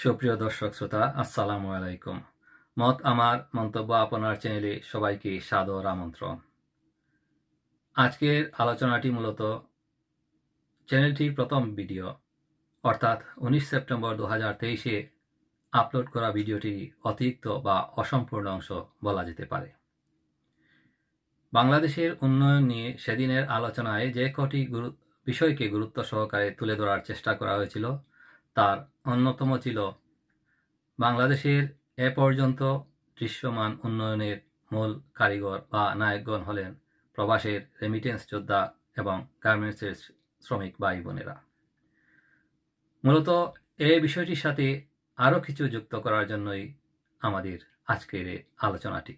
সুপ্রিয় দর্শক শ্রোতা আসসালামু আলাইকুম মত আমার মন্তব্য আপনার চ্যানেলে সবাইকে সাদর আমন্ত্রণ আজকের আলোচনাটি মূলত চ্যানেলটি প্রথম ভিডিও অর্থাৎ উনিশ সেপ্টেম্বর দু হাজার তেইশে আপলোড করা ভিডিওটি অতিরিক্ত বা অসম্পূর্ণ অংশ বলা যেতে পারে বাংলাদেশের উন্নয়ন নিয়ে সেদিনের আলোচনায় যে কটি বিষয়কে গুরুত্ব সহকারে তুলে ধরার চেষ্টা করা হয়েছিল তার অন্যতম ছিল বাংলাদেশের এ পর্যন্ত দৃশ্যমান উন্নয়নের মূল কারিগর বা নায়কগণ হলেন প্রবাসের রেমিটেন্স যোদ্ধা এবং গার্মেন্টসের শ্রমিক ভাই বোনেরা মূলত এ বিষয়টির সাথে আরও কিছু যুক্ত করার জন্যই আমাদের আজকের আলোচনাটি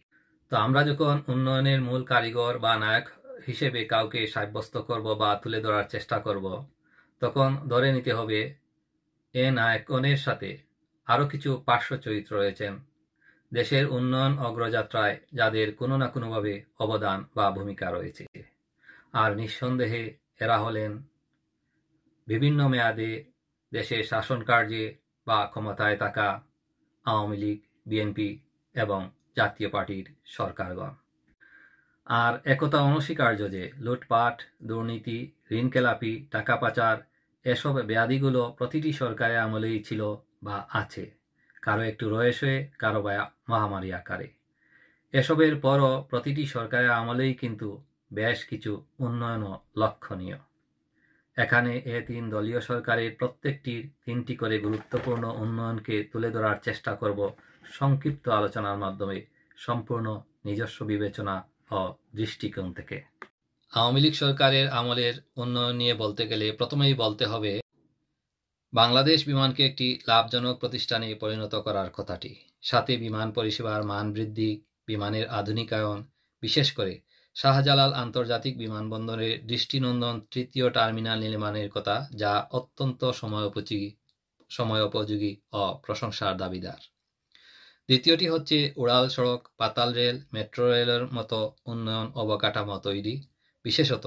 তো আমরা যখন উন্নয়নের মূল কারিগর বা নায়ক হিসেবে কাউকে সাব্যস্ত করব বা তুলে ধরার চেষ্টা করব তখন ধরে নিতে হবে এ নায়কনের সাথে আরও কিছু পার্শ্ব চরিত্র রয়েছেন দেশের উন্নয়ন অগ্রযাত্রায় যাদের কোনো না কোনোভাবে অবদান বা ভূমিকা রয়েছে আর নিঃসন্দেহে এরা হলেন বিভিন্ন মেয়াদে দেশের শাসন কার্যে বা ক্ষমতায় থাকা আওয়ামী লীগ বিএনপি এবং জাতীয় পার্টির সরকারগণ আর একতা অনস্বীকার্য যে লুটপাট দুর্নীতি ঋণকেলাপি টাকা পাচার এসব ব্যাধিগুলো প্রতিটি সরকারের আমলেই ছিল বা আছে কারো একটু হয়ে কারো বা মহামারী আকারে এসবের পরও প্রতিটি সরকারের আমলেই কিন্তু বেশ কিছু উন্নয়নও লক্ষণীয় এখানে এ তিন দলীয় সরকারের প্রত্যেকটির তিনটি করে গুরুত্বপূর্ণ উন্নয়নকে তুলে ধরার চেষ্টা করব সংক্ষিপ্ত আলোচনার মাধ্যমে সম্পূর্ণ নিজস্ব বিবেচনা ও দৃষ্টিকোণ থেকে আওয়ামী লীগ সরকারের আমলের উন্নয়ন নিয়ে বলতে গেলে প্রথমেই বলতে হবে বাংলাদেশ বিমানকে একটি লাভজনক প্রতিষ্ঠানে পরিণত করার কথাটি সাথে বিমান পরিষেবার মান বৃদ্ধি বিমানের আধুনিকায়ন বিশেষ করে শাহজালাল আন্তর্জাতিক বিমানবন্দরে দৃষ্টিনন্দন তৃতীয় টার্মিনাল নির্মাণের কথা যা অত্যন্ত সময়োপযোগী সময়োপযোগী ও প্রশংসার দাবিদার দ্বিতীয়টি হচ্ছে উড়াল সড়ক পাতাল রেল মেট্রো রেলের মতো উন্নয়ন অবকাঠামো তৈরি বিশেষত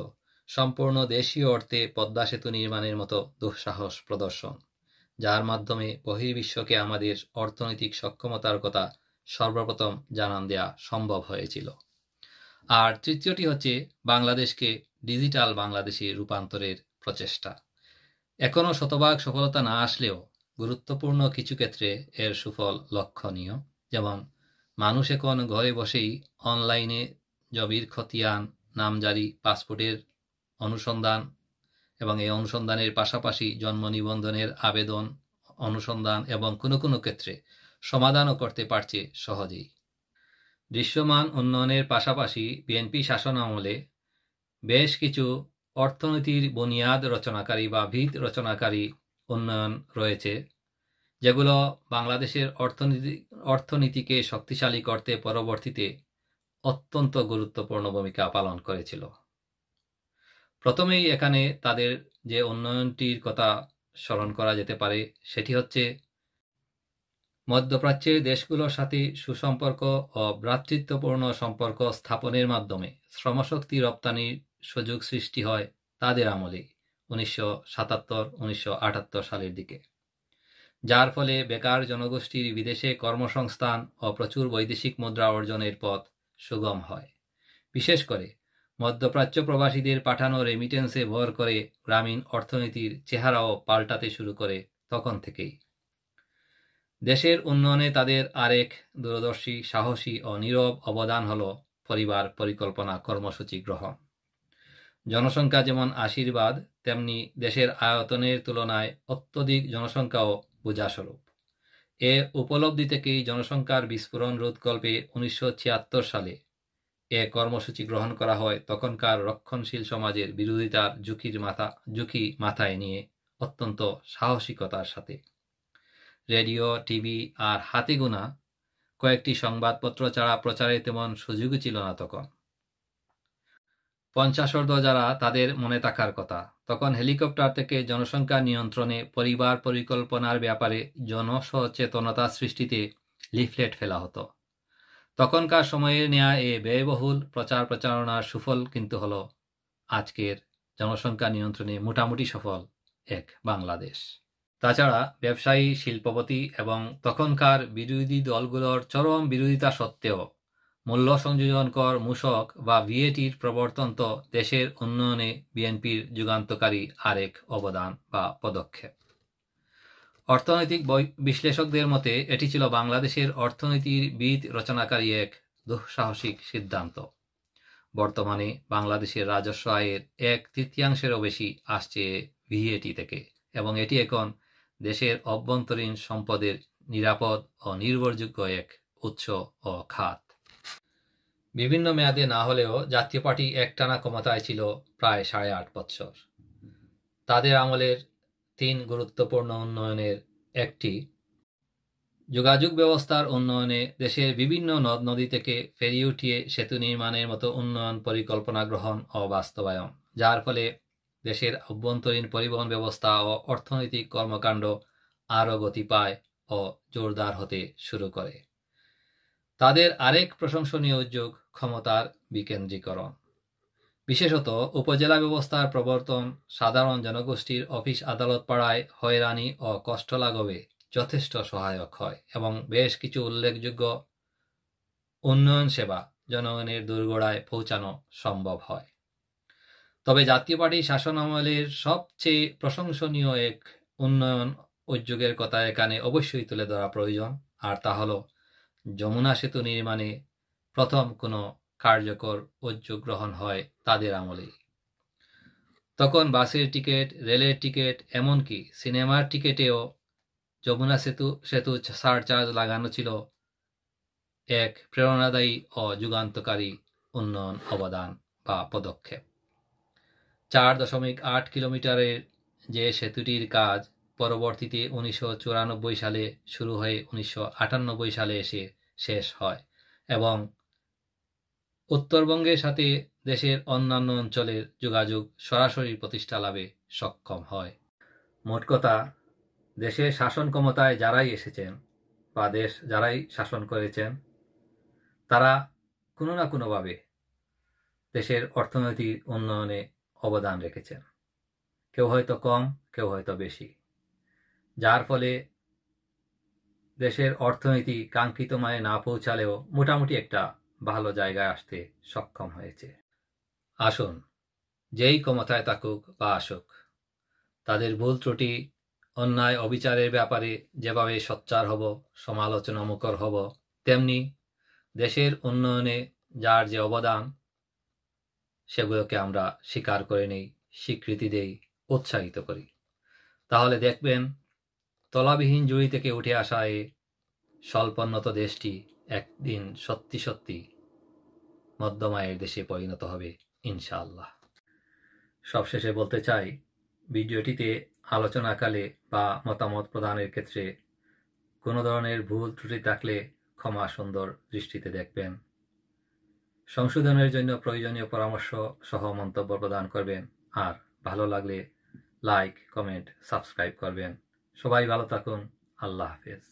সম্পূর্ণ দেশীয় অর্থে পদ্মা সেতু নির্মাণের মতো দুঃসাহস প্রদর্শন যার মাধ্যমে বহির্বিশ্বকে আমাদের অর্থনৈতিক সক্ষমতার কথা সর্বপ্রথম জানান দেয়া সম্ভব হয়েছিল আর তৃতীয়টি হচ্ছে বাংলাদেশকে ডিজিটাল বাংলাদেশে রূপান্তরের প্রচেষ্টা এখনও শতভাগ সফলতা না আসলেও গুরুত্বপূর্ণ কিছু ক্ষেত্রে এর সুফল লক্ষণীয় যেমন মানুষ এখন ঘরে বসেই অনলাইনে জমির খতিয়ান নাম জারি পাসপোর্টের অনুসন্ধান এবং এই অনুসন্ধানের পাশাপাশি জন্ম নিবন্ধনের আবেদন অনুসন্ধান এবং কোনো কোনো ক্ষেত্রে সমাধানও করতে পারছে সহজেই দৃশ্যমান উন্নয়নের পাশাপাশি বিএনপি শাসন আমলে বেশ কিছু অর্থনীতির বুনিয়াদ রচনাকারী বা ভিত রচনাকারী উন্নয়ন রয়েছে যেগুলো বাংলাদেশের অর্থনীতি অর্থনীতিকে শক্তিশালী করতে পরবর্তীতে অত্যন্ত গুরুত্বপূর্ণ ভূমিকা পালন করেছিল প্রথমেই এখানে তাদের যে উন্নয়নটির কথা স্মরণ করা যেতে পারে সেটি হচ্ছে মধ্যপ্রাচ্যের দেশগুলোর সাথে সুসম্পর্ক ও ভ্রাতৃত্বপূর্ণ সম্পর্ক স্থাপনের মাধ্যমে শ্রমশক্তি রপ্তানির সুযোগ সৃষ্টি হয় তাদের আমলে উনিশশো সাতাত্তর উনিশশো আটাত্তর সালের দিকে যার ফলে বেকার জনগোষ্ঠীর বিদেশে কর্মসংস্থান ও প্রচুর বৈদেশিক মুদ্রা অর্জনের পথ সুগম হয় বিশেষ করে মধ্যপ্রাচ্য প্রবাসীদের পাঠানো রেমিটেন্সে ভর করে গ্রামীণ অর্থনীতির চেহারাও পাল্টাতে শুরু করে তখন থেকেই দেশের উন্নয়নে তাদের আরেক দূরদর্শী সাহসী ও নীরব অবদান হল পরিবার পরিকল্পনা কর্মসূচি গ্রহণ জনসংখ্যা যেমন আশীর্বাদ তেমনি দেশের আয়তনের তুলনায় অত্যধিক জনসংখ্যাও বোঝাস্বরূপ এ উপলব্ধি থেকেই জনসংখ্যার বিস্ফোরণ রোধকল্পে উনিশশো সালে এ কর্মসূচি গ্রহণ করা হয় তখনকার রক্ষণশীল সমাজের বিরোধিতার ঝুঁকির মাথা ঝুঁকি মাথায় নিয়ে অত্যন্ত সাহসিকতার সাথে রেডিও টিভি আর হাতে গোনা কয়েকটি সংবাদপত্র ছাড়া প্রচারে তেমন সুযোগই ছিল না তখন পঞ্চাশর্ধ যারা তাদের মনে থাকার কথা তখন হেলিকপ্টার থেকে জনসংখ্যা নিয়ন্ত্রণে পরিবার পরিকল্পনার ব্যাপারে জনসচেতনতা সৃষ্টিতে লিফলেট ফেলা হতো তখনকার সময়ে নেয়া এ ব্যয়বহুল প্রচার প্রচারণার সুফল কিন্তু হল আজকের জনসংখ্যা নিয়ন্ত্রণে মোটামুটি সফল এক বাংলাদেশ তাছাড়া ব্যবসায়ী শিল্পপতি এবং তখনকার বিরোধী দলগুলোর চরম বিরোধিতা সত্ত্বেও মূল্য সংযোজন কর মূষক বা ভিএটির প্রবর্তন তো দেশের উন্নয়নে বিএনপির যুগান্তকারী আরেক অবদান বা পদক্ষেপ অর্থনৈতিক বিশ্লেষকদের মতে এটি ছিল বাংলাদেশের অর্থনীতির বিদ রচনাকারী এক দুঃসাহসিক সিদ্ধান্ত বর্তমানে বাংলাদেশের রাজস্ব আয়ের এক তৃতীয়াংশেরও বেশি আসছে ভিএটি থেকে এবং এটি এখন দেশের অভ্যন্তরীণ সম্পদের নিরাপদ ও নির্ভরযোগ্য এক উৎস ও খাত বিভিন্ন মেয়াদে না হলেও জাতীয় পার্টি একটানা ক্ষমতায় ছিল প্রায় সাড়ে আট বছর তাদের আমলের তিন গুরুত্বপূর্ণ উন্নয়নের একটি যোগাযোগ ব্যবস্থার উন্নয়নে দেশের বিভিন্ন নদ নদী থেকে ফেরি উঠিয়ে সেতু নির্মাণের মতো উন্নয়ন পরিকল্পনা গ্রহণ ও বাস্তবায়ন যার ফলে দেশের অভ্যন্তরীণ পরিবহন ব্যবস্থা ও অর্থনৈতিক কর্মকাণ্ড আরও গতি পায় ও জোরদার হতে শুরু করে তাদের আরেক প্রশংসনীয় উদ্যোগ ক্ষমতার বিকেন্দ্রীকরণ বিশেষত উপজেলা ব্যবস্থার প্রবর্তন সাধারণ জনগোষ্ঠীর অফিস আদালত পাড়ায় হয়রানি ও কষ্ট লাগবে যথেষ্ট সহায়ক হয় এবং বেশ কিছু উল্লেখযোগ্য উন্নয়ন সেবা জনগণের দুর্গোড়ায় পৌঁছানো সম্ভব হয় তবে জাতীয় পার্টি শাসন আমলের সবচেয়ে প্রশংসনীয় এক উন্নয়ন উদ্যোগের কথা এখানে অবশ্যই তুলে ধরা প্রয়োজন আর তা হলো যমুনা সেতু নির্মাণে প্রথম কোনো কার্যকর গ্রহণ হয় তাদের আমলে তখন বাসের টিকিট রেলের টিকিট এমনকি সিনেমার টিকিটেও যমুনা সেতু সেতু সারচার্জ লাগানো ছিল এক প্রেরণাদায়ী ও যুগান্তকারী উন্নয়ন অবদান বা পদক্ষেপ চার দশমিক আট কিলোমিটারের যে সেতুটির কাজ পরবর্তীতে উনিশশো সালে শুরু হয়ে উনিশশো সালে এসে শেষ হয় এবং উত্তরবঙ্গের সাথে দেশের অন্যান্য অঞ্চলের যোগাযোগ সরাসরি প্রতিষ্ঠা লাভে সক্ষম হয় মোট কথা দেশের শাসন ক্ষমতায় যারাই এসেছেন বা দেশ যারাই শাসন করেছেন তারা কোনো না কোনোভাবে দেশের অর্থনৈতিক উন্নয়নে অবদান রেখেছেন কেউ হয়তো কম কেউ হয়তো বেশি যার ফলে দেশের অর্থনীতি কাঙ্ক্ষিত মায় না পৌঁছালেও মোটামুটি একটা ভালো জায়গায় আসতে সক্ষম হয়েছে আসুন যেই ক্ষমতায় থাকুক বা আসুক তাদের ভুল ত্রুটি অন্যায় অবিচারের ব্যাপারে যেভাবে সোচ্চার হব সমালোচনামুখর হব তেমনি দেশের উন্নয়নে যার যে অবদান সেগুলোকে আমরা স্বীকার করে নেই স্বীকৃতি দেই উৎসাহিত করি তাহলে দেখবেন তলাবিহীন জুড়ি থেকে উঠে আসা এ স্বল্পোন্নত দেশটি একদিন সত্যি সত্যি মধ্যমায়ের দেশে পরিণত হবে ইনশাআল্লাহ সবশেষে বলতে চাই ভিডিওটিতে আলোচনাকালে বা মতামত প্রদানের ক্ষেত্রে কোনো ধরনের ভুল ত্রুটি থাকলে ক্ষমা সুন্দর দৃষ্টিতে দেখবেন সংশোধনের জন্য প্রয়োজনীয় পরামর্শ সহ মন্তব্য প্রদান করবেন আর ভালো লাগলে লাইক কমেন্ট সাবস্ক্রাইব করবেন সবাই ভালো থাকুন আল্লাহ হাফেজ